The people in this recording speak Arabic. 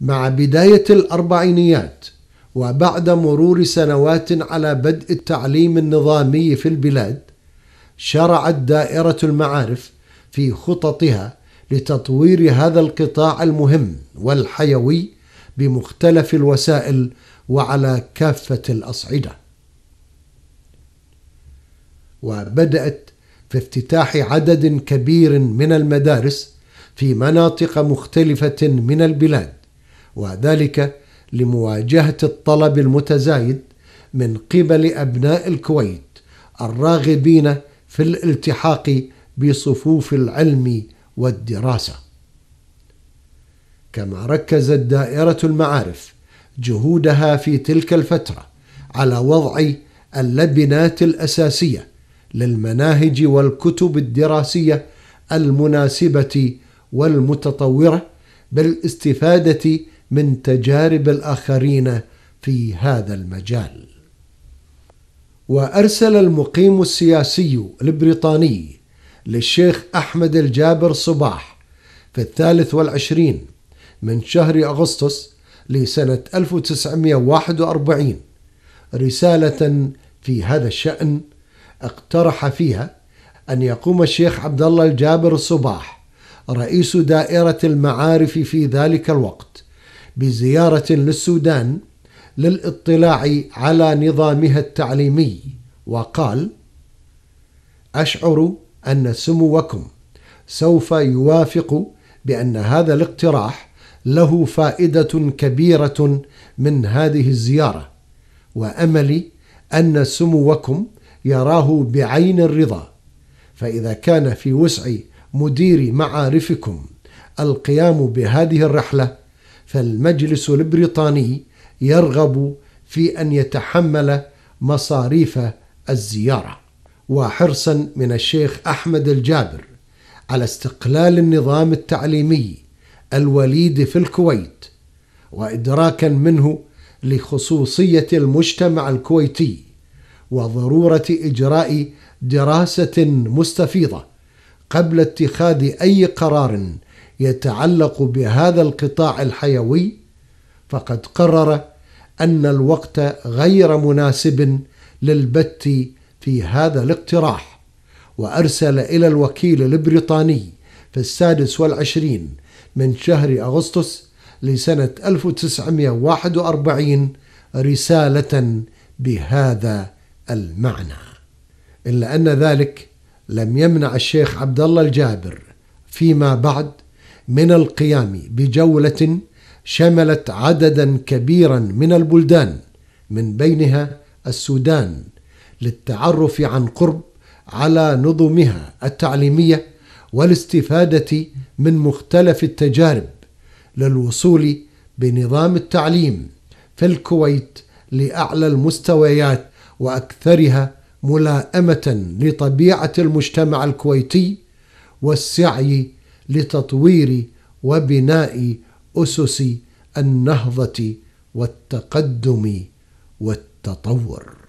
مع بداية الأربعينيات وبعد مرور سنوات على بدء التعليم النظامي في البلاد شرعت دائرة المعارف في خططها لتطوير هذا القطاع المهم والحيوي بمختلف الوسائل وعلى كافة الأصعدة. وبدأت في افتتاح عدد كبير من المدارس في مناطق مختلفة من البلاد وذلك لمواجهة الطلب المتزايد من قبل أبناء الكويت الراغبين في الالتحاق بصفوف العلم والدراسة. كما ركزت دائرة المعارف جهودها في تلك الفترة على وضع اللبنات الأساسية للمناهج والكتب الدراسية المناسبة والمتطورة بالاستفادة من تجارب الآخرين في هذا المجال وأرسل المقيم السياسي البريطاني للشيخ أحمد الجابر صباح في الثالث والعشرين من شهر أغسطس لسنة 1941 رسالة في هذا الشأن اقترح فيها أن يقوم الشيخ عبد الله الجابر صباح رئيس دائرة المعارف في ذلك الوقت بزيارة للسودان للاطلاع على نظامها التعليمي وقال أشعر أن سموكم سوف يوافق بأن هذا الاقتراح له فائدة كبيرة من هذه الزيارة وأملي أن سموكم يراه بعين الرضا فإذا كان في وسع مدير معارفكم القيام بهذه الرحلة فالمجلس البريطاني يرغب في أن يتحمل مصاريف الزيارة وحرصا من الشيخ أحمد الجابر على استقلال النظام التعليمي الوليد في الكويت وإدراكا منه لخصوصية المجتمع الكويتي وضرورة إجراء دراسة مستفيضة قبل اتخاذ أي قرار يتعلق بهذا القطاع الحيوي فقد قرر أن الوقت غير مناسب للبت في هذا الاقتراح وأرسل إلى الوكيل البريطاني في السادس والعشرين من شهر أغسطس لسنة 1941 رسالة بهذا المعنى إلا أن ذلك لم يمنع الشيخ عبد الله الجابر فيما بعد من القيام بجوله شملت عددا كبيرا من البلدان من بينها السودان للتعرف عن قرب على نظمها التعليميه والاستفاده من مختلف التجارب للوصول بنظام التعليم في الكويت لاعلى المستويات واكثرها ملائمه لطبيعه المجتمع الكويتي والسعي لتطوير وبناء أسس النهضة والتقدم والتطور